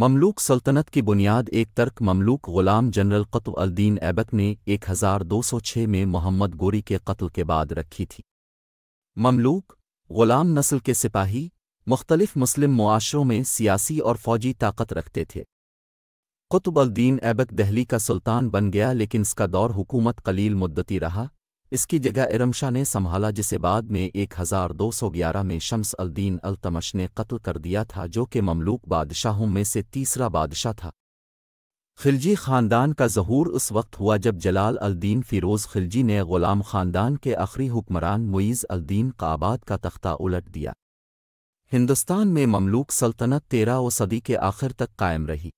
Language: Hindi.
ममलूक सल्तनत की बुनियाद एक तर्क ममलूक ग़ुलाम जनरल क़त्व अल्दीन ऐबक ने 1206 में मोहम्मद गोरी के कत्ल के बाद रखी थी ममलूक ग़ुलाम नस्ल के सिपाही मुख्तलिफ मुस्लिम मुआशरों में सियासी और फौजी ताकत रखते थे क़ुतुब अल्दीन ऐबक दहली का सुल्तान बन गया लेकिन इसका दौर हुकूमत कलील मुद्दती रहा इसकी जगह इरमशाह ने संभाला जिसे बाद में 1211 में शम्स अल्दीन अल्तमश ने कत्ल कर दिया था जो कि ममलूक बादशाहों में से तीसरा बादशाह था खिलजी खानदान का जहूर उस वक्त हुआ जब जलाल अल्दीन फिरोज़ खिलजी ने ग़ुलाम खानदान के आखिरी हुक्मरान मुईज़ अल्दीन काबाद का तख्ता उलट दिया हिंदुस्तान में ममलूक सल्तनत तेरह व सदी के आखिर तक कायम रही